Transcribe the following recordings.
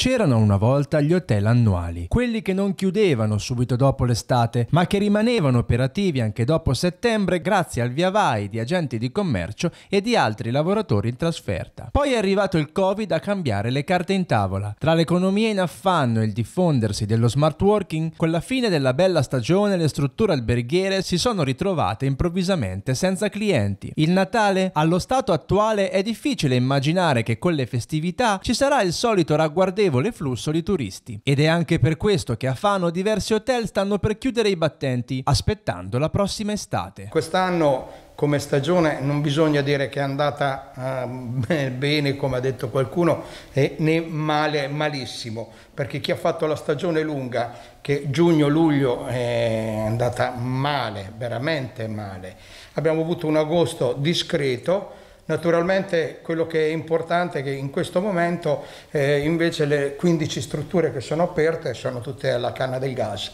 C'erano una volta gli hotel annuali, quelli che non chiudevano subito dopo l'estate, ma che rimanevano operativi anche dopo settembre grazie al via vai di agenti di commercio e di altri lavoratori in trasferta. Poi è arrivato il Covid a cambiare le carte in tavola. Tra l'economia in affanno e il diffondersi dello smart working, con la fine della bella stagione le strutture alberghiere si sono ritrovate improvvisamente senza clienti. Il Natale, allo stato attuale, è difficile immaginare che con le festività ci sarà il solito ragguardevole notevole flusso di turisti. Ed è anche per questo che a Fano diversi hotel stanno per chiudere i battenti, aspettando la prossima estate. Quest'anno come stagione non bisogna dire che è andata eh, bene come ha detto qualcuno né male malissimo perché chi ha fatto la stagione lunga che giugno-luglio è andata male veramente male abbiamo avuto un agosto discreto Naturalmente quello che è importante è che in questo momento eh, invece le 15 strutture che sono aperte sono tutte alla canna del gas,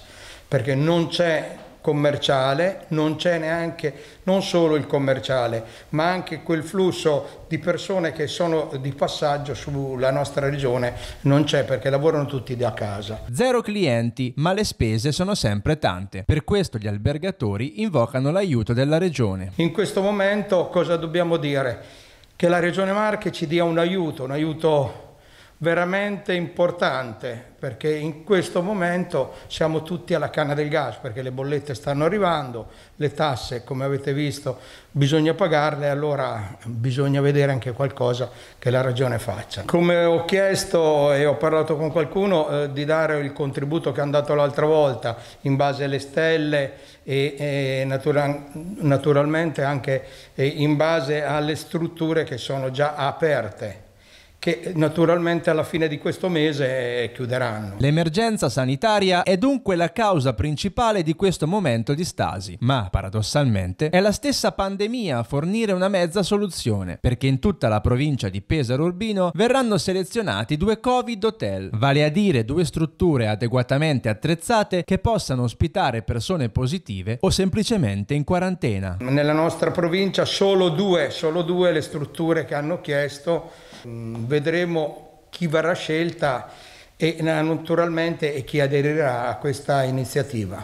perché non c'è commerciale, non c'è neanche non solo il commerciale, ma anche quel flusso di persone che sono di passaggio sulla nostra regione non c'è perché lavorano tutti da casa. Zero clienti, ma le spese sono sempre tante. Per questo gli albergatori invocano l'aiuto della regione. In questo momento cosa dobbiamo dire? Che la regione Marche ci dia un aiuto, un aiuto veramente importante perché in questo momento siamo tutti alla canna del gas perché le bollette stanno arrivando, le tasse come avete visto bisogna pagarle, allora bisogna vedere anche qualcosa che la ragione faccia. Come ho chiesto e ho parlato con qualcuno eh, di dare il contributo che hanno dato l'altra volta in base alle stelle e, e natura naturalmente anche eh, in base alle strutture che sono già aperte che naturalmente alla fine di questo mese chiuderanno. L'emergenza sanitaria è dunque la causa principale di questo momento di stasi, ma paradossalmente è la stessa pandemia a fornire una mezza soluzione, perché in tutta la provincia di Pesaro Urbino verranno selezionati due Covid Hotel, vale a dire due strutture adeguatamente attrezzate che possano ospitare persone positive o semplicemente in quarantena. Nella nostra provincia solo due, solo due le strutture che hanno chiesto mm, vedremo chi verrà scelta e naturalmente chi aderirà a questa iniziativa.